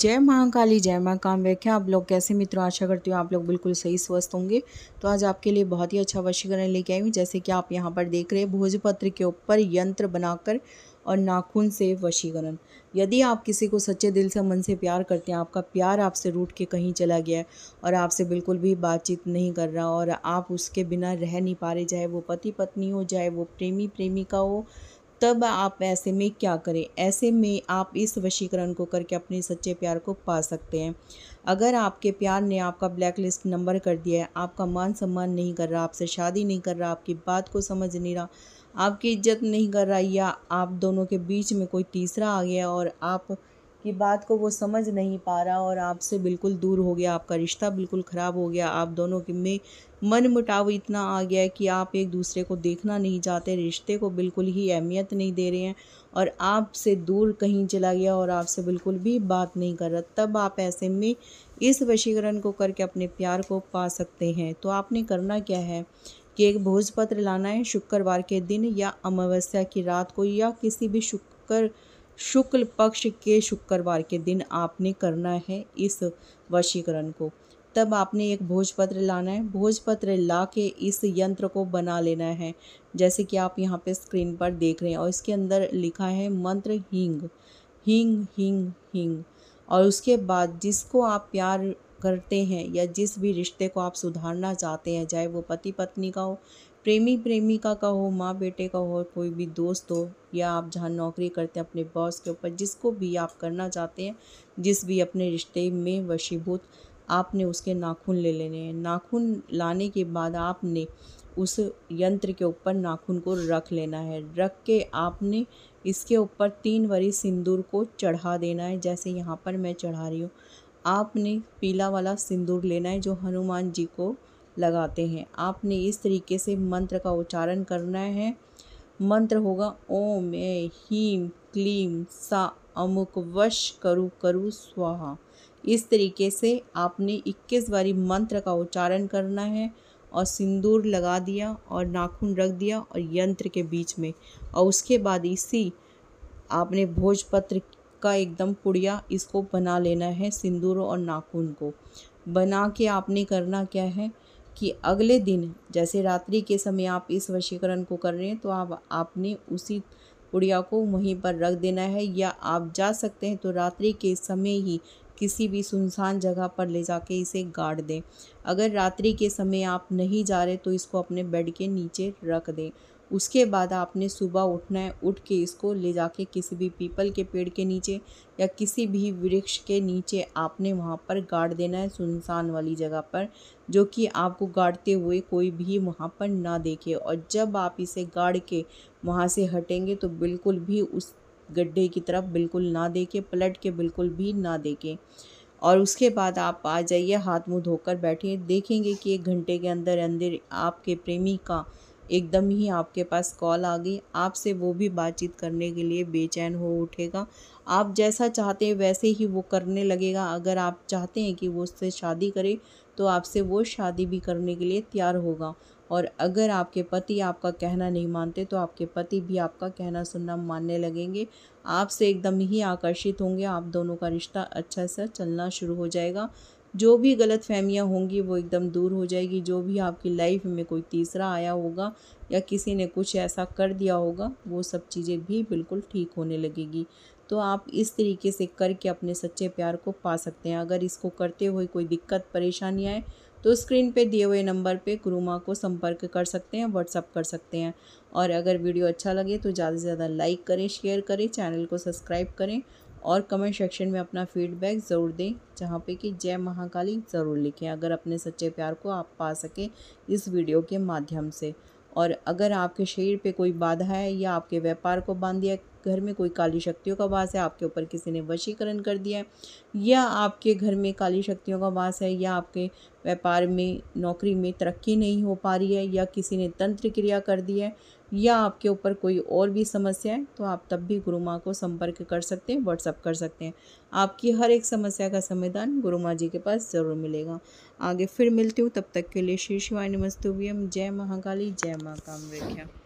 जय महाकाली जय माँ व्याख्या आप लोग कैसे मित्रों आशा करती हूँ आप लोग बिल्कुल सही स्वस्थ होंगे तो आज आपके लिए बहुत ही अच्छा वशीकरण लेके आई हूँ जैसे कि आप यहाँ पर देख रहे हैं भोजपत्र के ऊपर यंत्र बनाकर और नाखून से वशीकरण यदि आप किसी को सच्चे दिल से मन से प्यार करते हैं आपका प्यार आपसे रूट के कहीं चला गया है और आपसे बिल्कुल भी बातचीत नहीं कर रहा और आप उसके बिना रह नहीं पा रहे चाहे वो पति पत्नी हो चाहे वो प्रेमी प्रेमिका हो तब आप ऐसे में क्या करें ऐसे में आप इस वशीकरण को करके अपने सच्चे प्यार को पा सकते हैं अगर आपके प्यार ने आपका ब्लैक लिस्ट नंबर कर दिया है आपका मान सम्मान नहीं कर रहा आपसे शादी नहीं कर रहा आपकी बात को समझ नहीं रहा आपकी इज्जत नहीं कर रहा या आप दोनों के बीच में कोई तीसरा आ गया और आप कि बात को वो समझ नहीं पा रहा और आपसे बिल्कुल दूर हो गया आपका रिश्ता बिल्कुल ख़राब हो गया आप दोनों के में मन मुटाव इतना आ गया कि आप एक दूसरे को देखना नहीं चाहते रिश्ते को बिल्कुल ही अहमियत नहीं दे रहे हैं और आपसे दूर कहीं चला गया और आपसे बिल्कुल भी बात नहीं कर रहा तब आप ऐसे में इस वशीकरण को करके अपने प्यार को पा सकते हैं तो आपने करना क्या है कि एक भोजपत्र लाना है शुक्रवार के दिन या अमावस्या की रात को या किसी भी शुक्र शुक्ल पक्ष के शुक्रवार के दिन आपने करना है इस वशीकरण को तब आपने एक भोजपत्र लाना है भोजपत्र ला के इस यंत्र को बना लेना है जैसे कि आप यहाँ पे स्क्रीन पर देख रहे हैं और इसके अंदर लिखा है मंत्र हींग हींग हींग हींग और उसके बाद जिसको आप प्यार करते हैं या जिस भी रिश्ते को आप सुधारना चाहते हैं चाहे वो पति पत्नी का हो प्रेमी प्रेमिका का हो माँ बेटे का हो कोई भी दोस्त हो या आप जहाँ नौकरी करते हैं अपने बॉस के ऊपर जिसको भी आप करना चाहते हैं जिस भी अपने रिश्ते में वशीभूत आपने उसके नाखून ले लेने हैं नाखून लाने के बाद आपने उस यंत्र के ऊपर नाखून को रख लेना है रख के आपने इसके ऊपर तीन वरी सिंदूर को चढ़ा देना है जैसे यहाँ पर मैं चढ़ा रही हूँ आपने पीला वाला सिंदूर लेना है जो हनुमान जी को लगाते हैं आपने इस तरीके से मंत्र का उच्चारण करना है मंत्र होगा ओम ए हीम क्लीम सा अमुक वश करु करु स्वाहा इस तरीके से आपने 21 बारी मंत्र का उच्चारण करना है और सिंदूर लगा दिया और नाखून रख दिया और यंत्र के बीच में और उसके बाद इसी आपने भोजपत्र का एकदम पुड़िया इसको बना लेना है सिंदूर और नाखून को बना के आपने करना क्या है कि अगले दिन जैसे रात्रि के समय आप इस वशीकरण को कर रहे हैं तो आप आपने उसी पुड़िया को वहीं पर रख देना है या आप जा सकते हैं तो रात्रि के समय ही किसी भी सुनसान जगह पर ले जाके इसे गाड़ दें अगर रात्रि के समय आप नहीं जा रहे तो इसको अपने बेड के नीचे रख दें उसके बाद आपने सुबह उठना है उठ के इसको ले जाके किसी भी पीपल के पेड़ के नीचे या किसी भी वृक्ष के नीचे आपने वहाँ पर गाड़ देना है सुनसान वाली जगह पर जो कि आपको गाड़ते हुए कोई भी वहाँ पर ना देखे और जब आप इसे गाड़ के वहाँ से हटेंगे तो बिल्कुल भी उस गड्ढे की तरफ बिल्कुल ना देखे पलट के बिल्कुल भी ना देखें और उसके बाद आप आ जाइए हाथ मुँह धोकर बैठिए देखेंगे कि एक घंटे के अंदर अंदर आपके प्रेमी का एकदम ही आपके पास कॉल आ गई आपसे वो भी बातचीत करने के लिए बेचैन हो उठेगा आप जैसा चाहते हैं वैसे ही वो करने लगेगा अगर आप चाहते हैं कि वो उससे शादी करे तो आपसे वो शादी भी करने के लिए तैयार होगा और अगर आपके पति आपका कहना नहीं मानते तो आपके पति भी आपका कहना सुनना मानने लगेंगे आपसे एकदम ही आकर्षित होंगे आप दोनों का रिश्ता अच्छा सा चलना शुरू हो जाएगा जो भी गलत फहमियाँ होंगी वो एकदम दूर हो जाएगी जो भी आपकी लाइफ में कोई तीसरा आया होगा या किसी ने कुछ ऐसा कर दिया होगा वो सब चीज़ें भी बिल्कुल ठीक होने लगेगी तो आप इस तरीके से करके अपने सच्चे प्यार को पा सकते हैं अगर इसको करते हुए कोई दिक्कत परेशानी आए तो स्क्रीन पे दिए हुए नंबर पे गुरुमा को संपर्क कर सकते हैं व्हाट्सअप कर सकते हैं और अगर वीडियो अच्छा लगे तो ज़्यादा से ज़्यादा लाइक करें शेयर करें चैनल को सब्सक्राइब करें और कमेंट सेक्शन में अपना फीडबैक ज़रूर दें जहाँ पे कि जय महाकाली ज़रूर लिखें अगर अपने सच्चे प्यार को आप पा सकें इस वीडियो के माध्यम से और अगर आपके शरीर पे कोई बाधा है या आपके व्यापार को बांध दिया घर में कोई काली शक्तियों का वास है आपके ऊपर किसी ने वशीकरण कर दिया है या आपके घर में काली शक्तियों का वास है या आपके व्यापार में नौकरी में तरक्की नहीं हो पा रही है या किसी ने तंत्र क्रिया कर दी है या आपके ऊपर कोई और भी समस्या है तो आप तब भी गुरु माँ को संपर्क कर सकते हैं व्हाट्सअप कर सकते हैं आपकी हर एक समस्या का समाधान गुरु माँ जी के पास ज़रूर मिलेगा आगे फिर मिलती हूँ तब तक के लिए श्री शिवाय नमस्तुभियम जय महाकाली जय माँ कामरेख्या